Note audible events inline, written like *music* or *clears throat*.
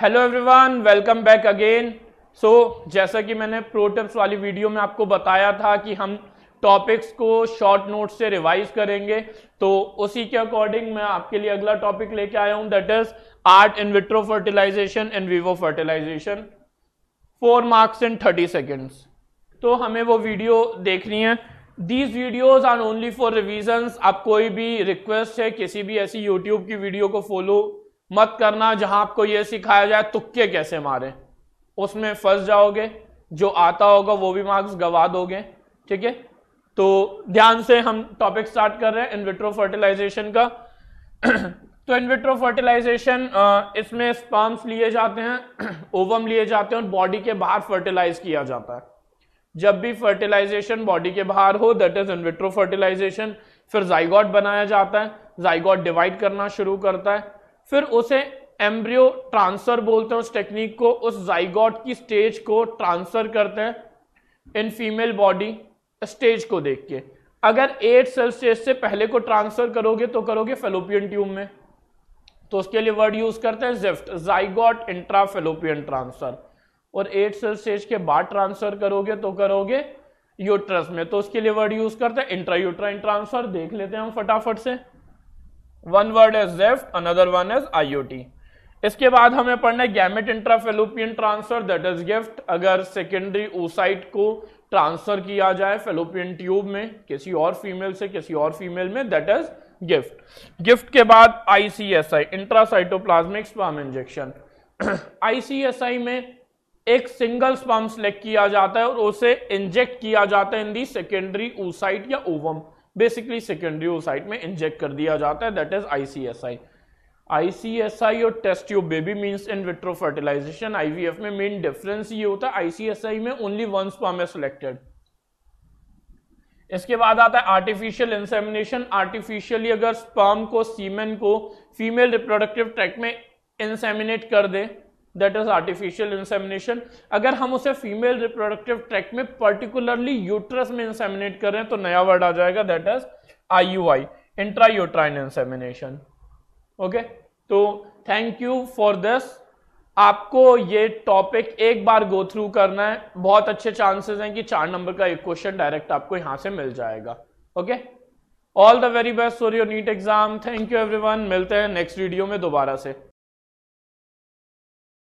hello everyone welcome back again so जैसा कि मैंने प्रोटिप्स वाली वीडियो में आपको बताया था कि हम टॉपिक्स को शॉर्ट नोट से रिवाइज करेंगे तो उसी के अकॉर्डिंग मैं आपके लिए अगला टॉपिक लेके आया हूं that is ART in vitro fertilization and vivo fertilization four marks in thirty seconds तो हमें वो वीडियो देखनी है these videos are only for revision आप कोई भी रिक्वेस्ट है किसी भी ऐसी यूट्यूब की वीडियो को फॉलो मत करना जहां आपको यह सिखाया जाए तुक्के कैसे मारे उसमें फंस जाओगे जो आता होगा वो भी मार्क्स गवा दोगे ठीक है तो ध्यान से हम टॉपिक स्टार्ट कर रहे हैं इनविट्रो फर्टिलाइजेशन का *clears throat* तो इनविट्रो फर्टिलाइजेशन इसमें स्पर्म्स लिए जाते हैं ओवम *clears throat* लिए जाते हैं और बॉडी के बाहर फर्टिलाइज किया जाता है जब भी फर्टिलाइजेशन बॉडी के बाहर हो दैट इज इनविट्रो फर्टिलाइजेशन फिर जाइगॉट बनाया जाता है जाइगॉट डिवाइड करना शुरू करता है फिर उसे एम्ब्रियो ट्रांसफर बोलते हैं उस टेक्निक को उस जाइगॉट की स्टेज को ट्रांसफर करते हैं इन फीमेल बॉडी स्टेज को देख के अगर एट सेल स्टेज से पहले को ट्रांसफर करोगे तो करोगे फेलोपियन ट्यूब में तो उसके लिए वर्ड यूज करते हैं ZIFT zygote intra fallopian transfer और एट सेल स्टेज के बाद ट्रांसफर करोगे तो करोगे यूट्रस में तो उसके लिए वर्ड यूज करते हैं इंट्रा यूट्राइन ट्रांसफर देख लेते हैं हम फटाफट से one word is ZIFT another one is IOT इसके बाद हमें पढ़ना है gamete intrafallopian transfer that is GIFT अगर सेकेंडरी ओसाइट को ट्रांसफर किया जाए फेलोपियन ट्यूब में किसी और फीमेल से किसी और फीमेल में दैट इज गिफ्ट गिफ्ट के बाद ICSI intracytoplasmic sperm injection ICSI में एक सिंगल स्पर्म सेलेक्ट किया जाता है और उसे इंजेक्ट किया जाता है इन दी सेकेंडरी ओसाइट या ओवम बेसिकली सेकेंडरी ओसाइट में इंजेक्ट कर दिया जाता है दैट इज आईसीएसआई आईसीएसआई और टेस्ट यू baby means in vitro fertilization IVF में मेन डिफरेंस ये होता है आईसीएसआई में ओनली वन स्पर्म है सिलेक्टेड इसके बाद आता है आर्टिफिशियल इंसेमिनेशन आर्टिफिशियली अगर स्पर्म को सीमेन को फीमेल रिप्रोडक्टिव ट्रैक में इंसेमिनेट कर दे दैट इज आर्टिफिशियल इंसेमिनेशन अगर हम उसे फीमेल रिप्रोडक्टिव ट्रैक में पर्टिकुलरली यूट्रस में इंसेमिनेट कर रहे हैं तो नया वर्ड आ जाएगा that is I U I intra uterine insemination okay तो थैंक यू फॉर दिस आपको ये टॉपिक एक बार गो थ्रू करना है बहुत अच्छे चांसेस हैं कि चार नंबर का एक क्वेश्चन डायरेक्ट आपको यहां से मिल जाएगा okay all the very best for your NEET exam thank you everyone मिलते हैं नेक्स्ट वीडियो में दोबारा से